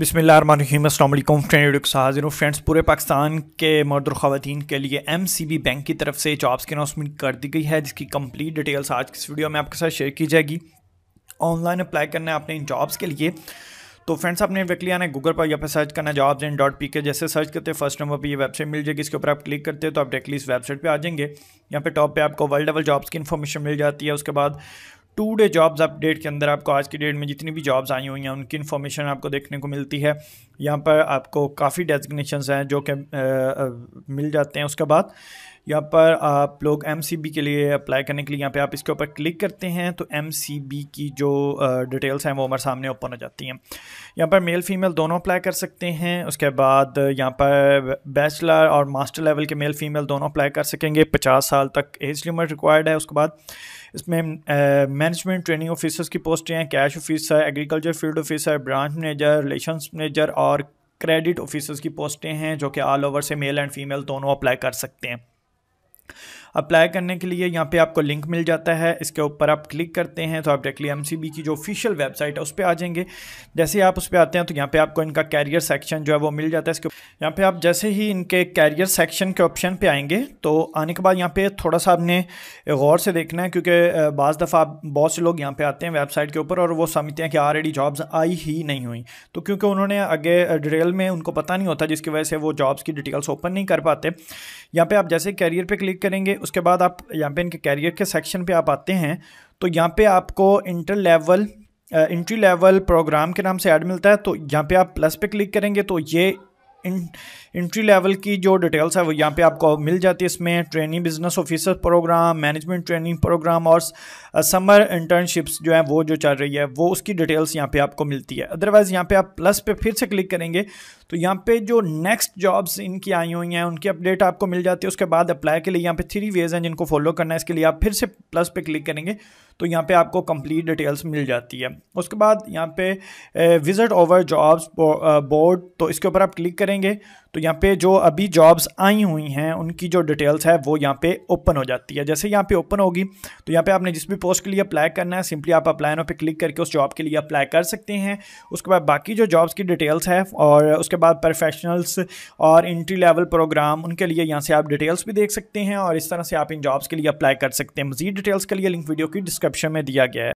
बिसमीम friend friends पूरे पाकिस्तान के मर्द और ख़वान के लिए एम सी बी बैंक की तरफ से जॉब्स की अनाउंसमेंट कर दी गई है जिसकी कंप्लीट डिटेल्स आज की इस वीडियो में आपके साथ शेयर की जाएगी ऑनलाइन अप्लाई करना है आपने इन जॉब्स के लिए तो फ्रेंड्स आपने वेकली आना है गूगल पर या फिर सर्च करना जॉब्स इन डॉट पी के जैसे सर्च करते हैं फर्स्ट नंबर पर ये वेबसाइट मिल जाएगी इसके ऊपर आप क्लिक करते हैं तो आप डायरेक्टली इस वेबसाइट पर आ जाएंगे यहाँ पे टॉप पे आपको वर्ल्ड लेवल जॉब्स की इन्फॉर्मेशन मिल जाती है उसके बाद टू डे जॉब्स अपडेट के अंदर आपको आज की डेट में जितनी भी जॉब्स आई हुई हैं उनकी इन्फॉर्मेशन आपको देखने को मिलती है यहाँ पर आपको काफ़ी डेजिग्नेशन हैं जो कि मिल जाते हैं उसके बाद यहाँ पर आप लोग एम के लिए अप्लाई करने के लिए यहाँ पे आप इसके ऊपर क्लिक करते हैं तो एम की जो डिटेल्स हैं वो हमारे सामने ओपन हो जाती हैं यहाँ पर मेल फीमेल दोनों अप्लाई कर सकते हैं उसके बाद यहाँ पर बैचलर और मास्टर लेवल के मेल फीमेल दोनों अप्लाई कर सकेंगे पचास साल तक एज लिमिट रिक्वायर्ड है उसके बाद इसमें मैनेजमेंट ट्रेनिंग ऑफिसर्स की पोस्टें हैं cash officer agriculture field officer branch manager relation manager और क्रेडिट ऑफिसर्स की पोस्टें हैं जो कि ऑल ओवर से मेल एंड फीमेल दोनों अप्लाई कर सकते हैं अप्लाई करने के लिए यहाँ पे आपको लिंक मिल जाता है इसके ऊपर आप क्लिक करते हैं तो आप डायरेक्टली एम की जो ऑफिशियल वेबसाइट है उस पर आ जाएंगे जैसे आप उस पर आते हैं तो यहाँ पे आपको इनका कैरियर सेक्शन जो है वो मिल जाता है इसके यहाँ पे आप जैसे ही इनके कैरियर सेक्शन के ऑप्शन पे आएंगे तो आने के बाद यहाँ पे थोड़ा सा आपने गौर से देखना है क्योंकि बज़ दफ़ा बहुत से लोग यहाँ पे आते हैं वेबसाइट के ऊपर और वो समझते हैं कि ऑलरेडी जॉब्स आई ही नहीं हुई तो क्योंकि उन्होंने आगे डिटेल में उनको पता नहीं होता जिसकी वजह से वो जॉब्स की डिटेल्स ओपन नहीं कर पाते यहाँ पर आप जैसे कैरियर पर क्लिक क्लिक करेंगे उसके बाद आप यहाँ पे इनके कैरियर के सेक्शन पे आप आते हैं तो यहाँ पे आपको inter level entry level program के नाम से ऐड मिलता है तो यहाँ पे आप प्लस पे क्लिक करेंगे तो ये इंट्री लेवल की जो डिटेल्स है वो यहाँ पे आपको मिल जाती है इसमें training business officer program management training program और समर uh, इंटर्नशिप्स जो है वो जो चल रही है वो उसकी डिटेल्स यहाँ पे आपको मिलती है अदरवाइज़ यहाँ पे आप प्लस पे फिर से क्लिक करेंगे तो यहाँ पे जो नेक्स्ट जॉब्स इनकी आई हुई हैं उनकी अपडेट आपको मिल जाती है उसके बाद अप्लाई के लिए यहाँ पे थ्री वेज हैं जिनको फॉलो करना है इसके लिए आप फिर से प्लस पे क्लिक करेंगे तो यहाँ पे आपको कंप्लीट डिटेल्स मिल जाती है उसके बाद यहाँ पे विजिट ओवर जॉब्स बोर्ड तो इसके ऊपर आप क्लिक करेंगे तो यहाँ पे जो अभी जॉब्स आई हुई हैं उनकी जो डिटेल्स है वो यहाँ पे ओपन हो जाती है जैसे यहाँ पे ओपन होगी तो यहाँ पे आपने जिस भी पोस्ट के लिए अप्लाई करना है सिंपली आप अप्लाई पे क्लिक करके उस जॉब के लिए अप्लाई कर सकते हैं उसके बाद बाकी जो जॉब्स की डिटेल्स है और उसके बाद प्रोफेशनल्स और इंट्री लेवल प्रोग्राम उनके लिए यहाँ से आप डिटेल्स भी देख सकते हैं और इस तरह से आप इन जॉब्स के लिए अप्लाई कर सकते हैं मजीद डिटेल्स के लिए लिंक वीडियो की डिस्क्रिप डिस्क्रिप्शन में दिया गया है